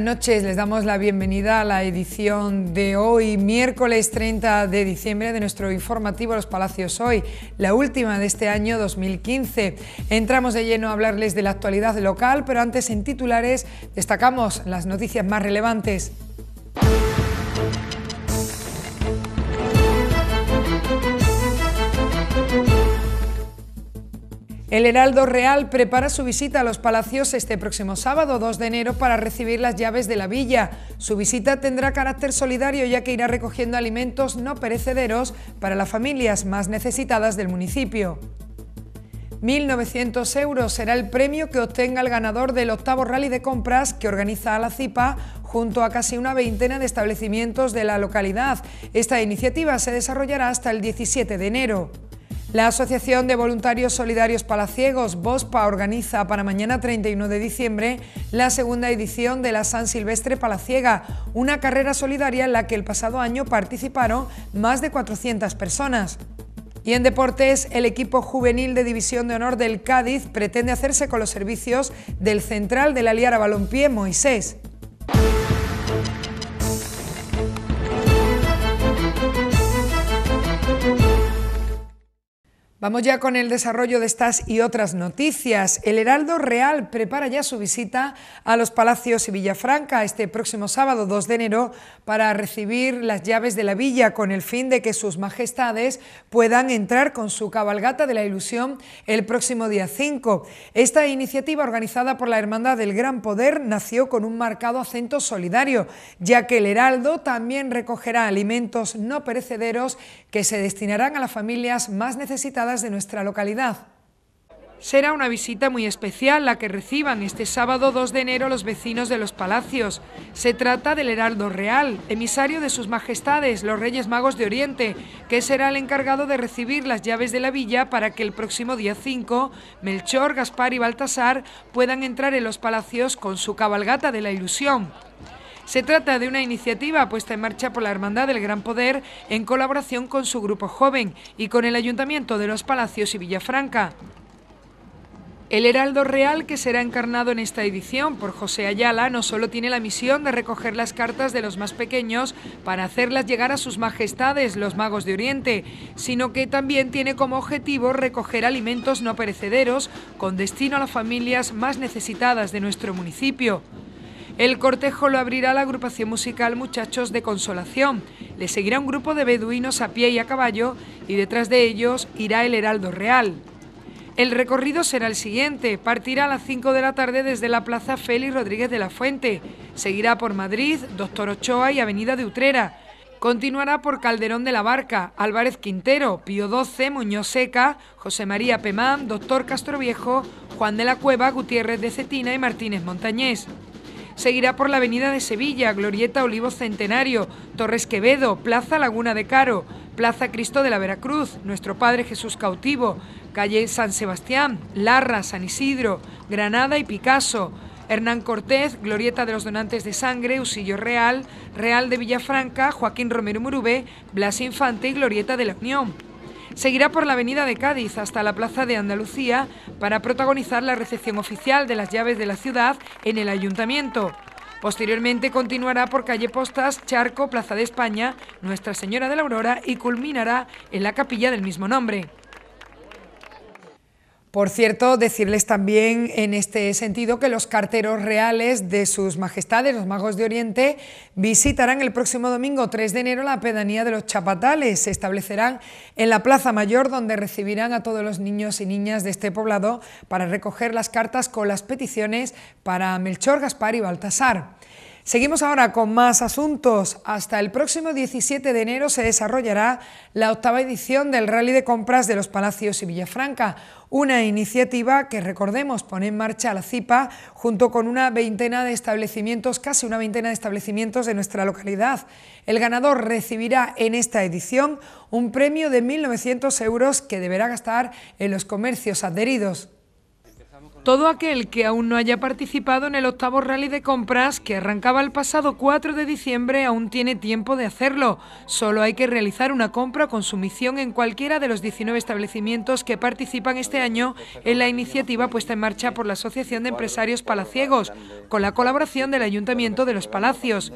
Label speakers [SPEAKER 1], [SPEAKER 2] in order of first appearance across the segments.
[SPEAKER 1] buenas noches. Les damos la bienvenida a la edición de hoy, miércoles 30 de diciembre, de nuestro informativo Los Palacios Hoy, la última de este año 2015. Entramos de lleno a hablarles de la actualidad local, pero antes en titulares destacamos las noticias más relevantes. El Heraldo Real prepara su visita a los palacios este próximo sábado 2 de enero para recibir las llaves de la villa. Su visita tendrá carácter solidario ya que irá recogiendo alimentos no perecederos para las familias más necesitadas del municipio. 1.900 euros será el premio que obtenga el ganador del octavo rally de compras que organiza la CIPA junto a casi una veintena de establecimientos de la localidad. Esta iniciativa se desarrollará hasta el 17 de enero. La Asociación de Voluntarios Solidarios Palaciegos, BOSPA, organiza para mañana 31 de diciembre la segunda edición de la San Silvestre Palaciega, una carrera solidaria en la que el pasado año participaron más de 400 personas. Y en deportes, el equipo juvenil de División de Honor del Cádiz pretende hacerse con los servicios del central de la Liara Balompié, Moisés. Vamos ya con el desarrollo de estas y otras noticias. El Heraldo Real prepara ya su visita a los Palacios y Villafranca este próximo sábado 2 de enero para recibir las llaves de la villa con el fin de que sus majestades puedan entrar con su cabalgata de la ilusión el próximo día 5. Esta iniciativa organizada por la Hermandad del Gran Poder nació con un marcado acento solidario, ya que el Heraldo también recogerá alimentos no perecederos que se destinarán a las familias más necesitadas de nuestra localidad. Será una visita muy especial la que reciban este sábado 2 de enero los vecinos de los palacios. Se trata del Heraldo Real, emisario de sus majestades, los Reyes Magos de Oriente, que será el encargado de recibir las llaves de la villa para que el próximo día 5, Melchor, Gaspar y Baltasar puedan entrar en los palacios con su cabalgata de la ilusión. Se trata de una iniciativa puesta en marcha por la Hermandad del Gran Poder en colaboración con su grupo joven y con el Ayuntamiento de Los Palacios y Villafranca. El Heraldo Real, que será encarnado en esta edición por José Ayala, no solo tiene la misión de recoger las cartas de los más pequeños para hacerlas llegar a sus majestades, los magos de Oriente, sino que también tiene como objetivo recoger alimentos no perecederos con destino a las familias más necesitadas de nuestro municipio. El cortejo lo abrirá la agrupación musical Muchachos de Consolación. Le seguirá un grupo de beduinos a pie y a caballo y detrás de ellos irá el Heraldo Real. El recorrido será el siguiente. Partirá a las 5 de la tarde desde la Plaza Félix Rodríguez de la Fuente. Seguirá por Madrid, Doctor Ochoa y Avenida de Utrera. Continuará por Calderón de la Barca, Álvarez Quintero, Pío XII, Muñoz Seca, José María Pemán, Doctor Castroviejo, Juan de la Cueva, Gutiérrez de Cetina y Martínez Montañés seguirá por la Avenida de Sevilla, Glorieta Olivo Centenario, Torres Quevedo, Plaza Laguna de Caro, Plaza Cristo de la Veracruz, Nuestro Padre Jesús Cautivo, Calle San Sebastián, Larra, San Isidro, Granada y Picasso. Hernán Cortés, Glorieta de los Donantes de Sangre, Usillo Real, Real de Villafranca, Joaquín Romero Murubé, Blas Infante y Glorieta de la Unión seguirá por la avenida de Cádiz hasta la Plaza de Andalucía para protagonizar la recepción oficial de las llaves de la ciudad en el ayuntamiento. Posteriormente continuará por calle Postas, Charco, Plaza de España, Nuestra Señora de la Aurora y culminará en la capilla del mismo nombre. Por cierto, decirles también en este sentido que los carteros reales de sus majestades, los magos de Oriente, visitarán el próximo domingo 3 de enero la pedanía de los Chapatales. Se establecerán en la Plaza Mayor donde recibirán a todos los niños y niñas de este poblado para recoger las cartas con las peticiones para Melchor, Gaspar y Baltasar. Seguimos ahora con más asuntos. Hasta el próximo 17 de enero se desarrollará la octava edición del Rally de Compras de los Palacios y Villafranca, una iniciativa que, recordemos, pone en marcha la CIPA junto con una veintena de establecimientos, casi una veintena de establecimientos de nuestra localidad. El ganador recibirá en esta edición un premio de 1.900 euros que deberá gastar en los comercios adheridos. Todo aquel que aún no haya participado en el octavo rally de compras que arrancaba el pasado 4 de diciembre aún tiene tiempo de hacerlo. Solo hay que realizar una compra con sumisión en cualquiera de los 19 establecimientos que participan este año en la iniciativa puesta en marcha por la Asociación de Empresarios Palaciegos, con la colaboración del Ayuntamiento de los Palacios.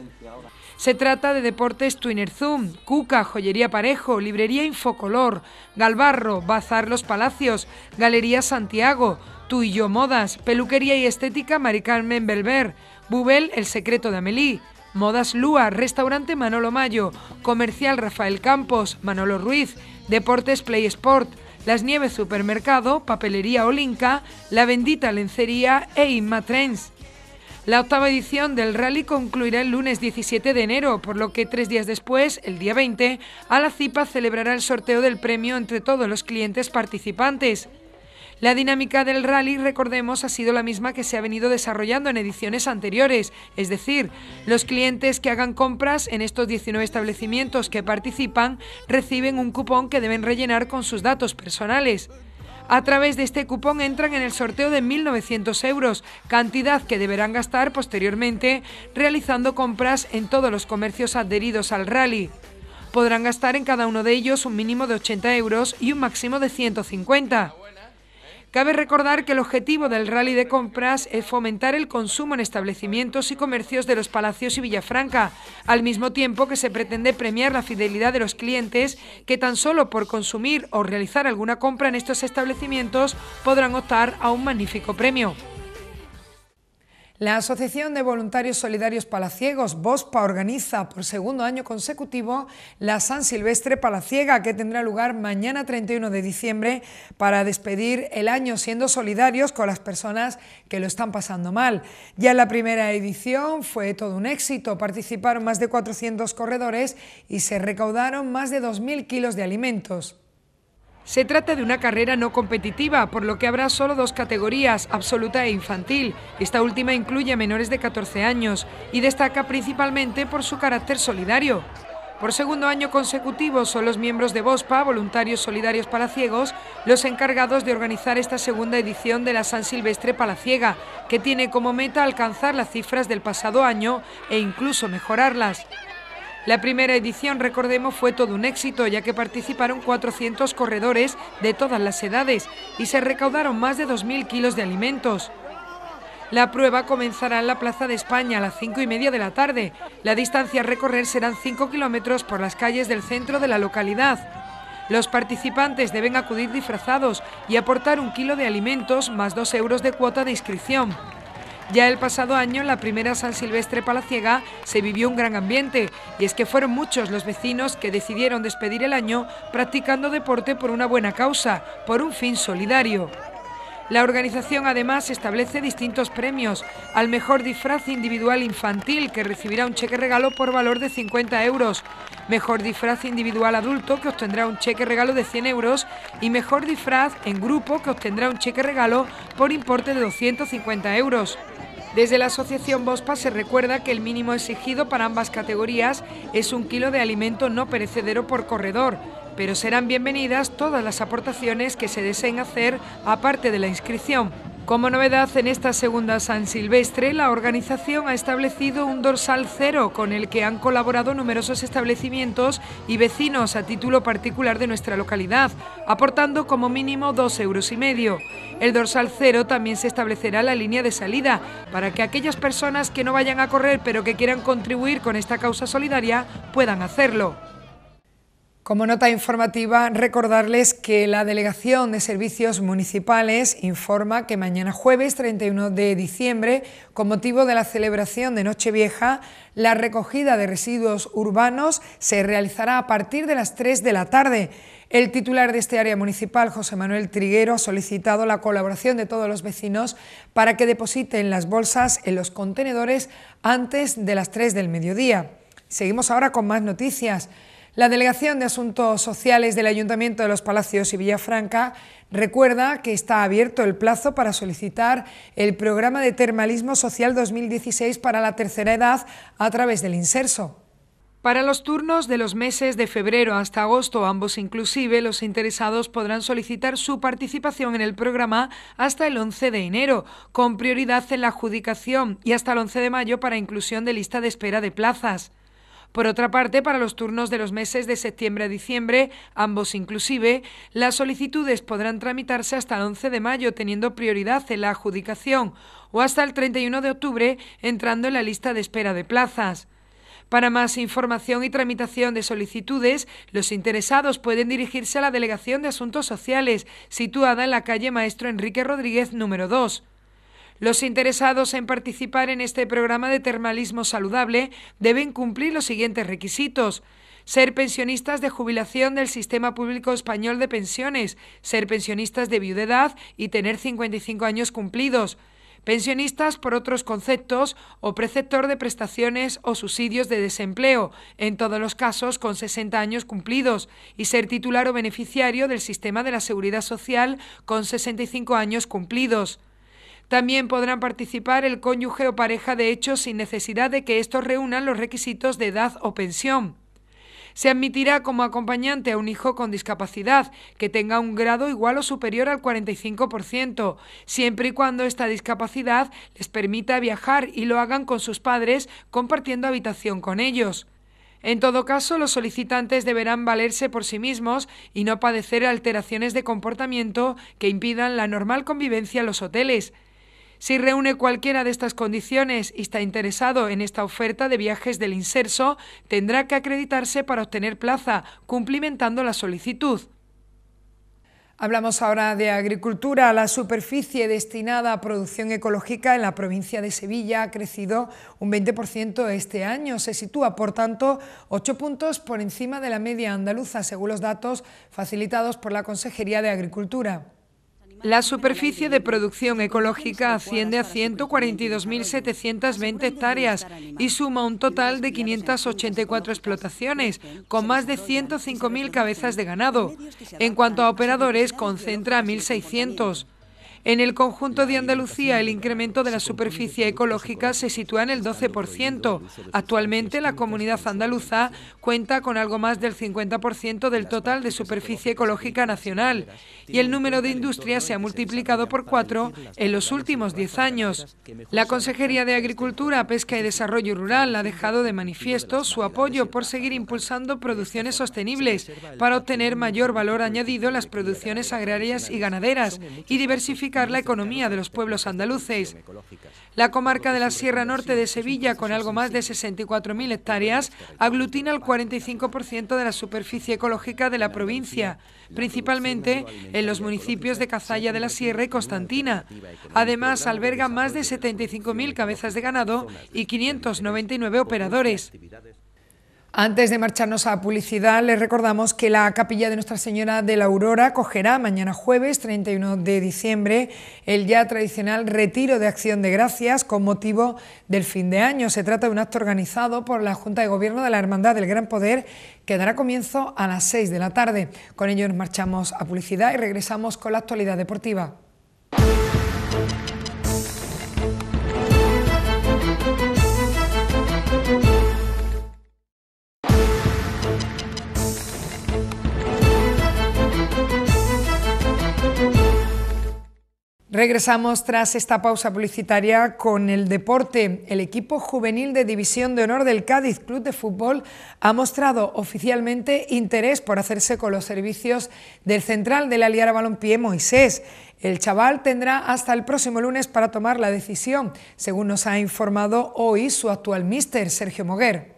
[SPEAKER 1] Se trata de Deportes Twinner Zoom, Cuca, Joyería Parejo, Librería Infocolor, Galbarro, Bazar Los Palacios, Galería Santiago, Tú y yo Modas, Peluquería y Estética Mari Carmen Belver, Bubel El Secreto de Amelie... Modas Lua, Restaurante Manolo Mayo, Comercial Rafael Campos, Manolo Ruiz, Deportes Play Sport, Las Nieves Supermercado, Papelería Olinka, La Bendita Lencería e Inma Trends. La octava edición del rally concluirá el lunes 17 de enero, por lo que tres días después, el día 20, Alacipa celebrará el sorteo del premio entre todos los clientes participantes. La dinámica del rally, recordemos, ha sido la misma que se ha venido desarrollando en ediciones anteriores, es decir, los clientes que hagan compras en estos 19 establecimientos que participan reciben un cupón que deben rellenar con sus datos personales. A través de este cupón entran en el sorteo de 1.900 euros, cantidad que deberán gastar posteriormente realizando compras en todos los comercios adheridos al rally. Podrán gastar en cada uno de ellos un mínimo de 80 euros y un máximo de 150. Cabe recordar que el objetivo del rally de compras es fomentar el consumo en establecimientos y comercios de los Palacios y Villafranca, al mismo tiempo que se pretende premiar la fidelidad de los clientes que tan solo por consumir o realizar alguna compra en estos establecimientos podrán optar a un magnífico premio. La Asociación de Voluntarios Solidarios Palaciegos, BOSPA, organiza por segundo año consecutivo la San Silvestre Palaciega, que tendrá lugar mañana 31 de diciembre para despedir el año siendo solidarios con las personas que lo están pasando mal. Ya en la primera edición fue todo un éxito, participaron más de 400 corredores y se recaudaron más de 2.000 kilos de alimentos. Se trata de una carrera no competitiva, por lo que habrá solo dos categorías, absoluta e infantil. Esta última incluye a menores de 14 años y destaca principalmente por su carácter solidario. Por segundo año consecutivo son los miembros de BOSPA, Voluntarios Solidarios Palaciegos, los encargados de organizar esta segunda edición de la San Silvestre Palaciega, que tiene como meta alcanzar las cifras del pasado año e incluso mejorarlas. La primera edición, recordemos, fue todo un éxito, ya que participaron 400 corredores de todas las edades y se recaudaron más de 2.000 kilos de alimentos. La prueba comenzará en la Plaza de España a las 5 y media de la tarde. La distancia a recorrer serán 5 kilómetros por las calles del centro de la localidad. Los participantes deben acudir disfrazados y aportar un kilo de alimentos más 2 euros de cuota de inscripción. Ya el pasado año, en la primera San Silvestre Palaciega, se vivió un gran ambiente, y es que fueron muchos los vecinos que decidieron despedir el año practicando deporte por una buena causa, por un fin solidario. La organización además establece distintos premios al mejor disfraz individual infantil que recibirá un cheque regalo por valor de 50 euros, mejor disfraz individual adulto que obtendrá un cheque regalo de 100 euros y mejor disfraz en grupo que obtendrá un cheque regalo por importe de 250 euros. Desde la Asociación Bospa se recuerda que el mínimo exigido para ambas categorías es un kilo de alimento no perecedero por corredor, pero serán bienvenidas todas las aportaciones que se deseen hacer aparte de la inscripción. Como novedad en esta segunda San Silvestre, la organización ha establecido un dorsal cero con el que han colaborado numerosos establecimientos y vecinos a título particular de nuestra localidad, aportando como mínimo dos euros y medio. El dorsal cero también se establecerá la línea de salida para que aquellas personas que no vayan a correr pero que quieran contribuir con esta causa solidaria puedan hacerlo. Como nota informativa, recordarles que la Delegación de Servicios Municipales informa que mañana jueves 31 de diciembre, con motivo de la celebración de Nochevieja, la recogida de residuos urbanos se realizará a partir de las 3 de la tarde. El titular de este área municipal, José Manuel Triguero, ha solicitado la colaboración de todos los vecinos para que depositen las bolsas en los contenedores antes de las 3 del mediodía. Seguimos ahora con más noticias. La Delegación de Asuntos Sociales del Ayuntamiento de los Palacios y Villafranca recuerda que está abierto el plazo para solicitar el programa de termalismo social 2016 para la tercera edad a través del inserso. Para los turnos de los meses de febrero hasta agosto, ambos inclusive, los interesados podrán solicitar su participación en el programa hasta el 11 de enero, con prioridad en la adjudicación, y hasta el 11 de mayo para inclusión de lista de espera de plazas. Por otra parte, para los turnos de los meses de septiembre a diciembre, ambos inclusive, las solicitudes podrán tramitarse hasta el 11 de mayo, teniendo prioridad en la adjudicación, o hasta el 31 de octubre, entrando en la lista de espera de plazas. Para más información y tramitación de solicitudes, los interesados pueden dirigirse a la Delegación de Asuntos Sociales, situada en la calle Maestro Enrique Rodríguez número 2. Los interesados en participar en este programa de termalismo saludable deben cumplir los siguientes requisitos ser pensionistas de jubilación del Sistema Público Español de Pensiones, ser pensionistas de viudedad y tener 55 años cumplidos, pensionistas por otros conceptos o preceptor de prestaciones o subsidios de desempleo, en todos los casos con 60 años cumplidos, y ser titular o beneficiario del sistema de la seguridad social con 65 años cumplidos. También podrán participar el cónyuge o pareja de hecho sin necesidad de que estos reúnan los requisitos de edad o pensión. Se admitirá como acompañante a un hijo con discapacidad que tenga un grado igual o superior al 45%, siempre y cuando esta discapacidad les permita viajar y lo hagan con sus padres compartiendo habitación con ellos. En todo caso, los solicitantes deberán valerse por sí mismos y no padecer alteraciones de comportamiento que impidan la normal convivencia en los hoteles. Si reúne cualquiera de estas condiciones y está interesado en esta oferta de viajes del inserso, tendrá que acreditarse para obtener plaza, cumplimentando la solicitud. Hablamos ahora de agricultura. La superficie destinada a producción ecológica en la provincia de Sevilla ha crecido un 20% este año. Se sitúa, por tanto, 8 puntos por encima de la media andaluza, según los datos facilitados por la Consejería de Agricultura. La superficie de producción ecológica asciende a 142.720 hectáreas y suma un total de 584 explotaciones, con más de 105.000 cabezas de ganado. En cuanto a operadores, concentra 1.600. En el conjunto de Andalucía, el incremento de la superficie ecológica se sitúa en el 12%. Actualmente, la comunidad andaluza cuenta con algo más del 50% del total de superficie ecológica nacional y el número de industrias se ha multiplicado por cuatro en los últimos diez años. La Consejería de Agricultura, Pesca y Desarrollo Rural ha dejado de manifiesto su apoyo por seguir impulsando producciones sostenibles para obtener mayor valor añadido en las producciones agrarias y ganaderas y diversificar la economía de los pueblos andaluces. La comarca de la Sierra Norte de Sevilla, con algo más de 64.000 hectáreas, aglutina el 45% de la superficie ecológica de la provincia, principalmente en los municipios de Cazalla de la Sierra y Constantina. Además, alberga más de 75.000 cabezas de ganado y 599 operadores. Antes de marcharnos a publicidad, les recordamos que la capilla de Nuestra Señora de la Aurora cogerá mañana jueves 31 de diciembre el ya tradicional retiro de acción de gracias con motivo del fin de año. Se trata de un acto organizado por la Junta de Gobierno de la Hermandad del Gran Poder que dará comienzo a las 6 de la tarde. Con ello nos marchamos a publicidad y regresamos con la actualidad deportiva. Regresamos tras esta pausa publicitaria con el deporte. El equipo juvenil de División de Honor del Cádiz Club de Fútbol ha mostrado oficialmente interés por hacerse con los servicios del central de la Liara Balompié Moisés. El chaval tendrá hasta el próximo lunes para tomar la decisión, según nos ha informado hoy su actual mister Sergio Moguer.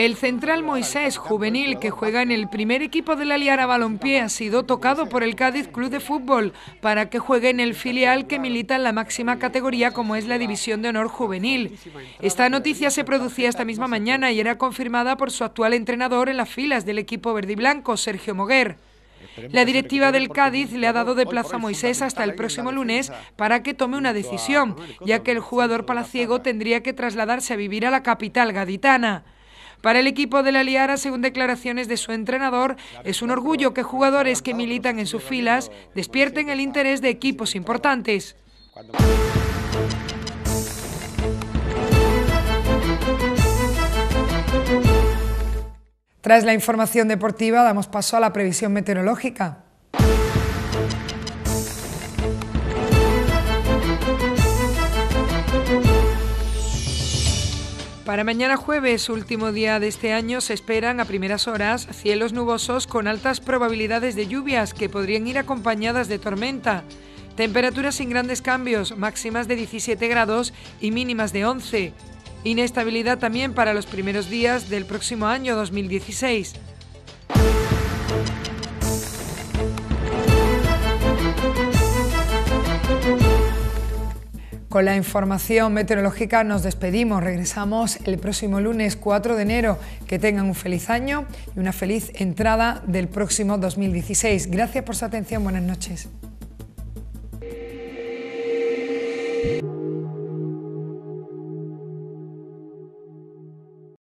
[SPEAKER 1] El central Moisés Juvenil, que juega en el primer equipo de la Liara Balompié, ha sido tocado por el Cádiz Club de Fútbol para que juegue en el filial que milita en la máxima categoría como es la División de Honor Juvenil. Esta noticia se producía esta misma mañana y era confirmada por su actual entrenador en las filas del equipo verde y blanco, Sergio Moguer. La directiva del Cádiz le ha dado de plaza a Moisés hasta el próximo lunes para que tome una decisión, ya que el jugador palaciego tendría que trasladarse a vivir a la capital gaditana. Para el equipo de la Liara, según declaraciones de su entrenador, es un orgullo que jugadores que militan en sus filas despierten el interés de equipos importantes. Tras la información deportiva, damos paso a la previsión meteorológica. Para mañana jueves, último día de este año, se esperan a primeras horas cielos nubosos con altas probabilidades de lluvias que podrían ir acompañadas de tormenta. Temperaturas sin grandes cambios, máximas de 17 grados y mínimas de 11. Inestabilidad también para los primeros días del próximo año 2016. Con la información meteorológica nos despedimos. Regresamos el próximo lunes 4 de enero. Que tengan un feliz año y una feliz entrada del próximo 2016. Gracias por su atención. Buenas noches.